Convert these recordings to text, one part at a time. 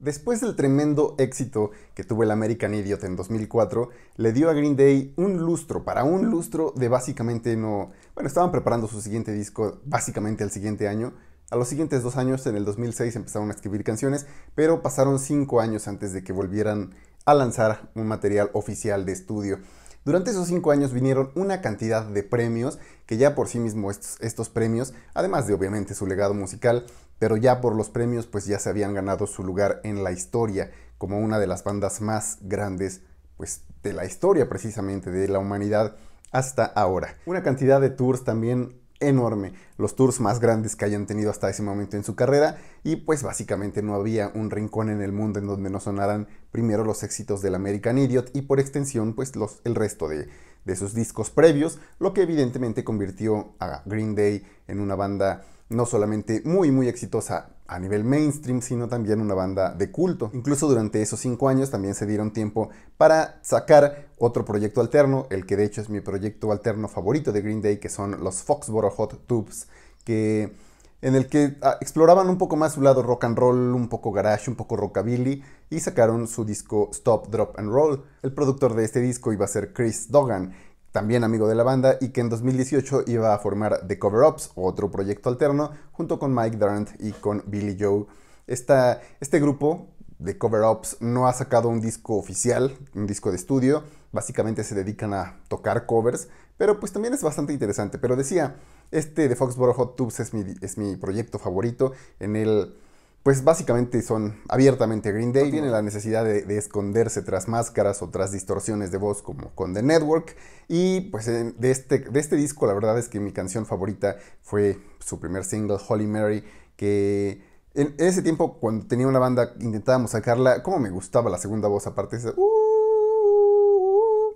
Después del tremendo éxito que tuvo el American Idiot en 2004, le dio a Green Day un lustro, para un lustro de básicamente no... Bueno, estaban preparando su siguiente disco básicamente al siguiente año. A los siguientes dos años, en el 2006, empezaron a escribir canciones, pero pasaron cinco años antes de que volvieran a lanzar un material oficial de estudio. Durante esos cinco años vinieron una cantidad de premios, que ya por sí mismo estos, estos premios, además de obviamente su legado musical, pero ya por los premios pues ya se habían ganado su lugar en la historia como una de las bandas más grandes pues de la historia precisamente de la humanidad hasta ahora. Una cantidad de tours también enorme, los tours más grandes que hayan tenido hasta ese momento en su carrera y pues básicamente no había un rincón en el mundo en donde no sonaran primero los éxitos del American Idiot y por extensión pues los, el resto de, de sus discos previos, lo que evidentemente convirtió a Green Day en una banda no solamente muy muy exitosa a nivel mainstream, sino también una banda de culto. Incluso durante esos cinco años también se dieron tiempo para sacar otro proyecto alterno, el que de hecho es mi proyecto alterno favorito de Green Day, que son los Foxboro Hot Tubes, que en el que ah, exploraban un poco más su lado rock and roll, un poco garage, un poco rockabilly, y sacaron su disco Stop, Drop and Roll. El productor de este disco iba a ser Chris Dogan, también amigo de la banda, y que en 2018 iba a formar The Cover Ups, otro proyecto alterno, junto con Mike Durant y con Billy Joe. este grupo, The Cover Ups, no ha sacado un disco oficial, un disco de estudio, básicamente se dedican a tocar covers, pero pues también es bastante interesante. Pero decía, este de Foxborough Hot Tubes es mi, es mi proyecto favorito, en el pues básicamente son abiertamente Green Day. Tiene la necesidad de, esconderse tras máscaras o tras distorsiones de voz como con The Network. Y pues de, este, de este disco la verdad es que mi canción favorita fue su primer single, Holy Mary, que... En ese tiempo, cuando tenía una banda, intentábamos sacarla. como me gustaba la segunda voz? Aparte, uh,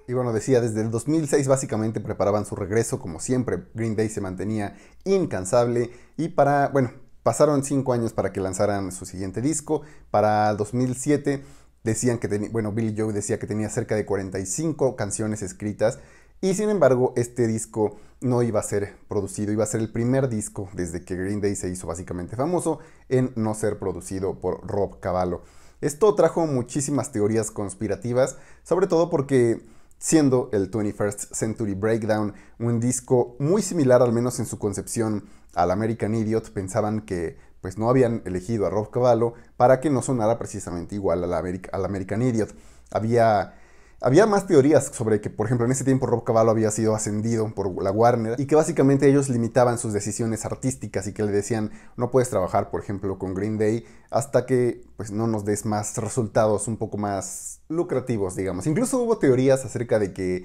y bueno, decía, desde el 2006 básicamente preparaban su regreso, como siempre, Green Day se mantenía incansable y para, bueno, Pasaron cinco años para que lanzaran su siguiente disco. Para 2007 decían que tenía, bueno, Billy Joe decía que tenía cerca de 45 canciones escritas y sin embargo este disco no iba a ser producido, iba a ser el primer disco desde que Green Day se hizo básicamente famoso en no ser producido por Rob Cavallo. Esto trajo muchísimas teorías conspirativas, sobre todo porque siendo el 21st Century Breakdown un disco muy similar, al menos en su concepción, al American Idiot. Pensaban que pues no habían elegido a Rob Cavallo para que no sonara precisamente igual al, al American Idiot. Había había más teorías sobre que, por ejemplo, en ese tiempo Rob Cavallo había sido ascendido por la Warner y que básicamente ellos limitaban sus decisiones artísticas y que le decían, no puedes trabajar, por ejemplo, con Green Day hasta que pues, no nos des más resultados un poco más lucrativos, digamos. Incluso hubo teorías acerca de que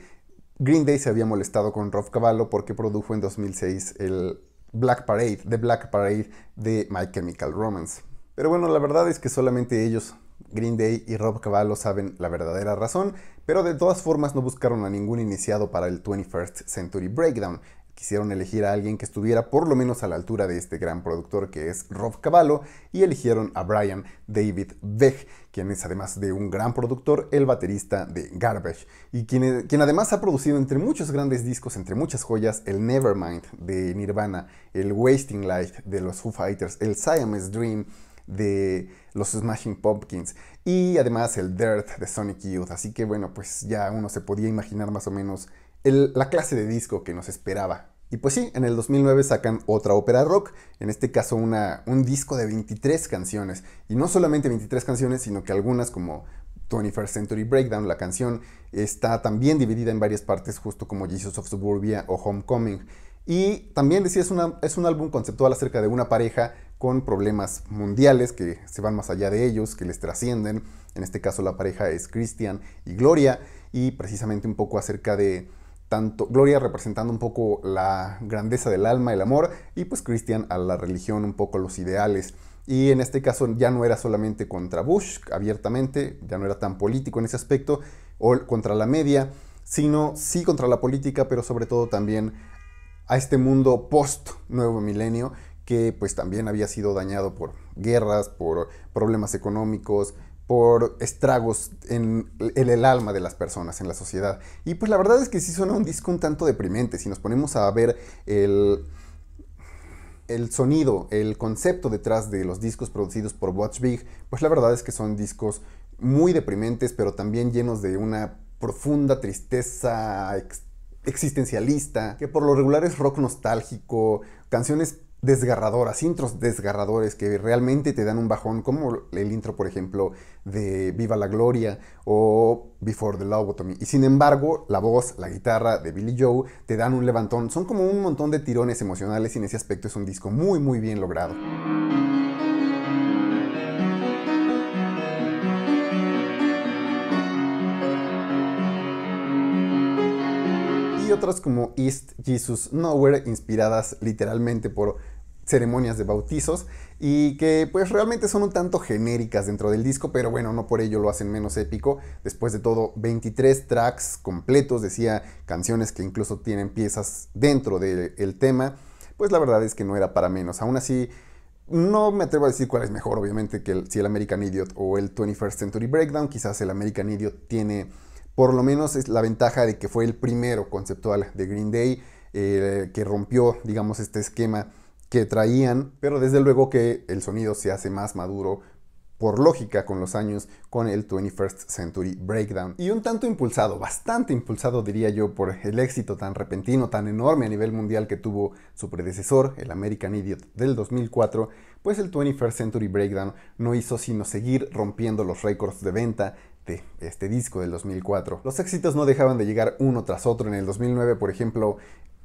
Green Day se había molestado con Rob Cavallo porque produjo en 2006 el Black Parade, The Black Parade de My Chemical Romance. Pero bueno, la verdad es que solamente ellos Green Day y Rob Cavallo saben la verdadera razón, pero de todas formas no buscaron a ningún iniciado para el 21st Century Breakdown. Quisieron elegir a alguien que estuviera por lo menos a la altura de este gran productor que es Rob Cavallo y eligieron a Brian David Beck, quien es además de un gran productor, el baterista de Garbage, y eh, quien, además ha producido entre muchos grandes discos, entre muchas joyas, el Nevermind de Nirvana, el Wasting Light de los Foo Fighters, el Siamese Dream, de los Smashing Pumpkins y además el Dirt de Sonic Youth. Así que bueno, pues ya uno se podía imaginar más o menos la clase de disco que nos esperaba. Y pues sí, en el 2009 sacan otra ópera rock, en este caso una, un disco de 23 canciones. Y no solamente 23 canciones, sino que algunas como 21st Century Breakdown, la canción, está también dividida en varias partes, justo como Jesus of Suburbia o Homecoming. Y también decía, es, es un álbum conceptual acerca de una pareja con problemas mundiales que se van más allá de ellos, que les trascienden. En este caso la pareja es Christian y Gloria y precisamente un poco acerca de tanto Gloria representando un poco la grandeza del alma, el amor y pues Christian a la religión, un poco los ideales. Y en este caso ya no era solamente contra Bush abiertamente, ya no era tan político en ese aspecto, o contra la media, sino sí contra la política, pero sobre todo también a este mundo post nuevo milenio que pues también había sido dañado por guerras, por problemas económicos, por estragos en, el alma de las personas, en la sociedad. Y pues la verdad es que sí suena un disco un tanto deprimente. Si nos ponemos a ver el, el sonido, el concepto detrás de los discos producidos por Watch Big, pues la verdad es que son discos muy deprimentes, pero también llenos de una profunda tristeza existencialista, que por lo regular es rock nostálgico, canciones desgarradoras, intros desgarradores que realmente te dan un bajón, como el intro, por ejemplo, de Viva la Gloria o Before the Lobotomy. Y sin embargo, la voz, la guitarra de Billy Joe te dan un levantón. Son como un montón de tirones emocionales y en ese aspecto es un disco muy, muy bien logrado. otras como East Jesus Nowhere, inspiradas literalmente por ceremonias de bautizos y que pues realmente son un tanto genéricas dentro del disco, pero bueno, no por ello lo hacen menos épico. Después de todo, 23 tracks completos, decía, canciones que incluso tienen piezas dentro del tema, pues la verdad es que no era para menos. Aún así, no me atrevo a decir cuál es mejor, obviamente, que si el American Idiot o el 21st Century Breakdown, quizás el American Idiot tiene por lo menos es la ventaja de que fue el primero conceptual de Green Day eh, que rompió, digamos, este esquema que traían, pero desde luego que el sonido se hace más maduro por lógica con los años con el 21st Century Breakdown y un tanto impulsado, bastante impulsado diría yo por el éxito tan repentino, tan enorme a nivel mundial que tuvo su predecesor, el American Idiot del 2004, pues el 21st Century Breakdown no hizo sino seguir rompiendo los récords de venta este, este, disco del 2004. Los éxitos no dejaban de llegar uno tras otro. En el 2009, por ejemplo,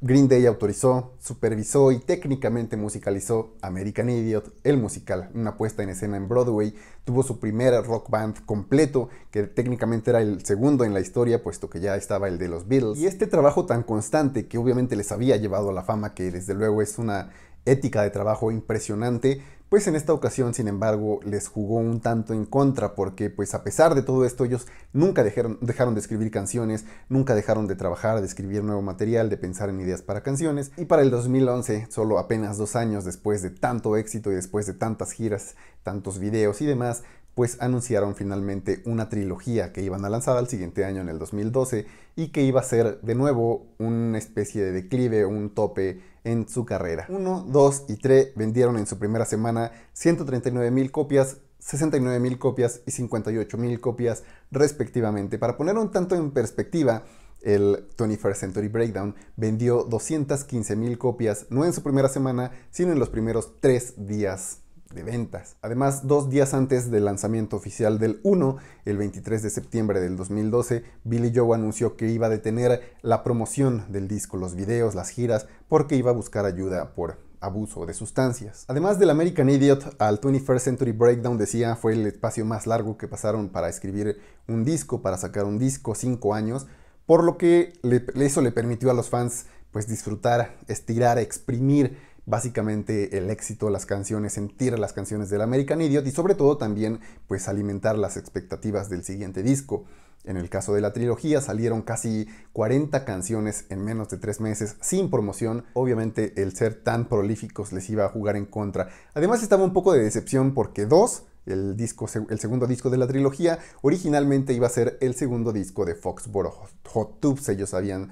Green Day autorizó, supervisó y técnicamente musicalizó American Idiot, el musical, una puesta en escena en Broadway, tuvo su primera rock band completo, que técnicamente era el segundo en la historia, puesto que ya estaba el de los Beatles. Y este trabajo tan constante que obviamente les había llevado a la fama, que desde luego es una ética de trabajo impresionante, pues en esta ocasión, sin embargo, les jugó un tanto en contra porque pues a pesar de todo esto ellos nunca dejaron, dejaron de escribir canciones, nunca dejaron de trabajar, de escribir nuevo material, de pensar en ideas para canciones y para el 2011, solo apenas dos años después de tanto éxito y después de tantas giras, tantos videos y demás, pues anunciaron finalmente una trilogía que iban a lanzar al siguiente año en el 2012 y que iba a ser de nuevo una especie de declive, un tope en su carrera. 1, 2 y 3 vendieron en su primera semana 139.000 copias, 69.000 copias y 58.000 copias respectivamente. Para poner un tanto en perspectiva, el 21st Century Breakdown vendió 215.000 copias, no en su primera semana, sino en los primeros tres días de ventas. Además, dos días antes del lanzamiento oficial del 1, el 23 de septiembre del 2012, Billy Joe anunció que iba a detener la promoción del disco, los videos, las giras, porque iba a buscar ayuda por abuso de sustancias. Además del American Idiot, al 21st Century Breakdown decía fue el espacio más largo que pasaron para escribir un disco, para sacar un disco, 5 años, por lo que eso le permitió a los fans pues disfrutar, estirar, exprimir básicamente el éxito, las canciones, sentir las canciones del American Idiot y sobre todo también pues alimentar las expectativas del siguiente disco. En el caso de la trilogía salieron casi 40 canciones en menos de 3 meses sin promoción. Obviamente el ser tan prolíficos les iba a jugar en contra. Además estaba un poco de decepción porque 2, el, disco, el segundo disco de la trilogía, originalmente iba a ser el segundo disco de Foxboro Hot Tubes. Ellos habían...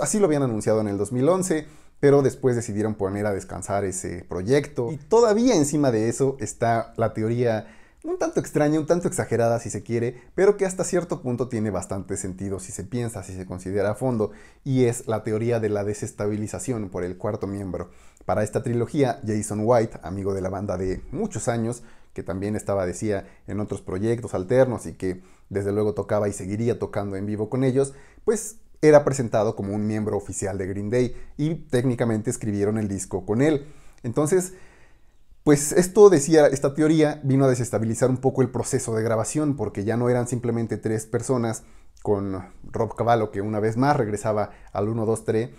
así lo habían anunciado en el 2011 pero después decidieron poner a descansar ese proyecto. Y todavía encima de eso está la teoría un tanto extraña, un tanto exagerada si se quiere, pero que hasta cierto punto tiene bastante sentido si se piensa, si se considera a fondo, y es la teoría de la desestabilización por el cuarto miembro. Para esta trilogía, Jason White, amigo de la banda de muchos años, que también estaba, decía, en otros proyectos alternos y que desde luego tocaba y seguiría tocando en vivo con ellos, pues era presentado como un miembro oficial de Green Day y técnicamente escribieron el disco con él. Entonces, pues esto decía, esta teoría vino a desestabilizar un poco el proceso de grabación porque ya no eran simplemente tres personas con Rob Cavallo que una vez más regresaba al 1, 2, 3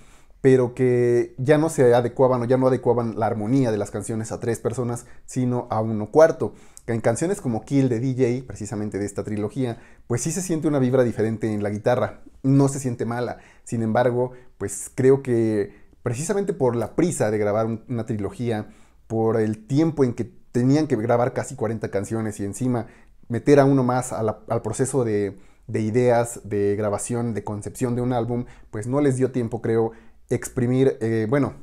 pero que ya no se adecuaban o ya no adecuaban la armonía de las canciones a tres personas, sino a uno cuarto en canciones como Kill de DJ, precisamente de esta trilogía, pues sí se siente una vibra diferente en la guitarra, no se siente mala, sin embargo, pues creo que precisamente por la prisa de grabar una trilogía, por el tiempo en que tenían que grabar casi 40 canciones y encima meter a uno más al proceso de, ideas, de grabación, de concepción de un álbum, pues no les dio tiempo, creo, exprimir, eh, bueno,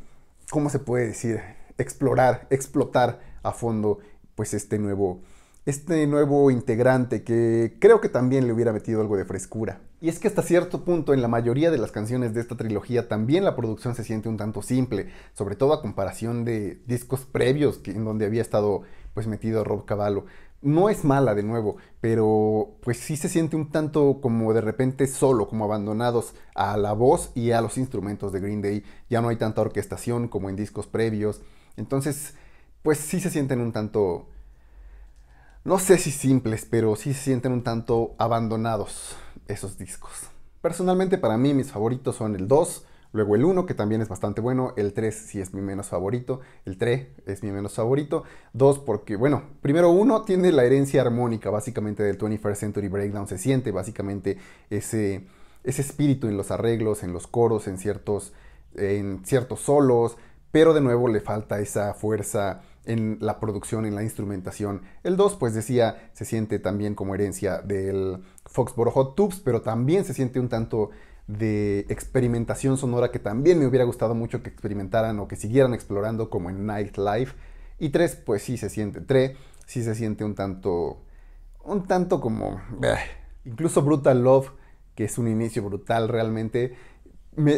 ¿cómo se puede decir? Explorar, explotar a fondo pues este nuevo, este nuevo integrante que creo que también le hubiera metido algo de frescura. Y es que hasta cierto punto en la mayoría de las canciones de esta trilogía también la producción se siente un tanto simple, sobre todo a comparación de discos previos en donde había estado pues metido Rob Cavallo. No es mala de nuevo, pero pues sí se siente un tanto como de repente solo, como abandonados a la voz y a los instrumentos de Green Day. Ya no hay tanta orquestación como en discos previos. Entonces, pues sí se sienten un tanto, no sé si simples, pero sí se sienten un tanto abandonados esos discos. Personalmente para mí mis favoritos son el 2, luego el 1 que también es bastante bueno, el 3 sí es mi menos favorito, el 3 es mi menos favorito, dos porque bueno, primero uno tiene la herencia armónica básicamente del 21st Century Breakdown, se siente básicamente ese, ese espíritu en los arreglos, en los coros, en ciertos, en ciertos solos, pero de nuevo le falta esa fuerza en la producción, en la instrumentación. El 2, pues decía, se siente también como herencia del Foxboro Hot Tubes, pero también se siente un tanto de experimentación sonora que también me hubiera gustado mucho que experimentaran o que siguieran explorando como en Nightlife. Y 3, pues sí se siente, 3, sí se siente un tanto, un tanto como, eh, incluso Brutal Love, que es un inicio brutal realmente,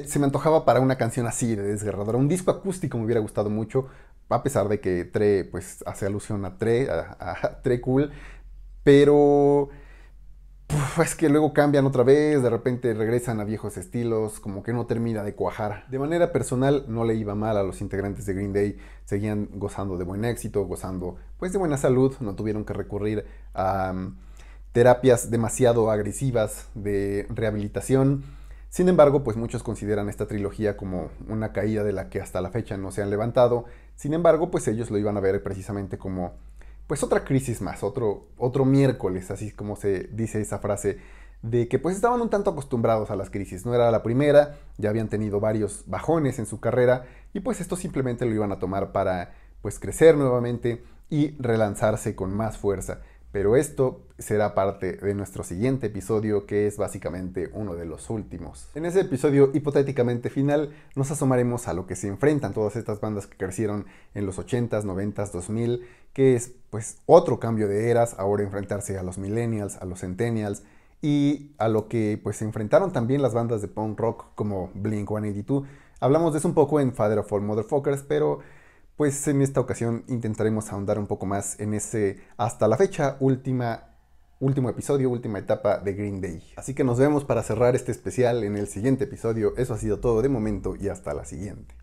se me antojaba para una canción así de desgarradora. Un disco acústico me hubiera gustado mucho, a pesar de que Tre pues hace alusión a Tre, a, Tre Cool, pero es que luego cambian otra vez, de repente regresan a viejos estilos, como que no termina de cuajar. De manera personal no le iba mal a los integrantes de Green Day, seguían gozando de buen éxito, gozando pues de buena salud, no tuvieron que recurrir a mm, terapias demasiado agresivas de rehabilitación. Sin embargo, pues muchos consideran esta trilogía como una caída de la que hasta la fecha no se han levantado sin embargo, pues ellos lo iban a ver precisamente como pues otra crisis más, otro, otro miércoles, así como se dice esa frase, de que pues estaban un tanto acostumbrados a las crisis, no era la primera, ya habían tenido varios bajones en su carrera y pues esto simplemente lo iban a tomar para pues crecer nuevamente y relanzarse con más fuerza. Pero esto será parte de nuestro siguiente episodio, que es básicamente uno de los últimos. En ese episodio hipotéticamente final, nos asomaremos a lo que se enfrentan todas estas bandas que crecieron en los 80s, 90s, 2000, que es pues otro cambio de eras, ahora enfrentarse a los millennials, a los centennials y a lo que pues se enfrentaron también las bandas de punk rock como Blink 182. Hablamos de eso un poco en Father of All Motherfuckers, pero pues en esta ocasión intentaremos ahondar un poco más en ese hasta la fecha último episodio, última etapa de Green Day. Así que nos vemos para cerrar este especial en el siguiente episodio. Eso ha sido todo de momento y hasta la siguiente.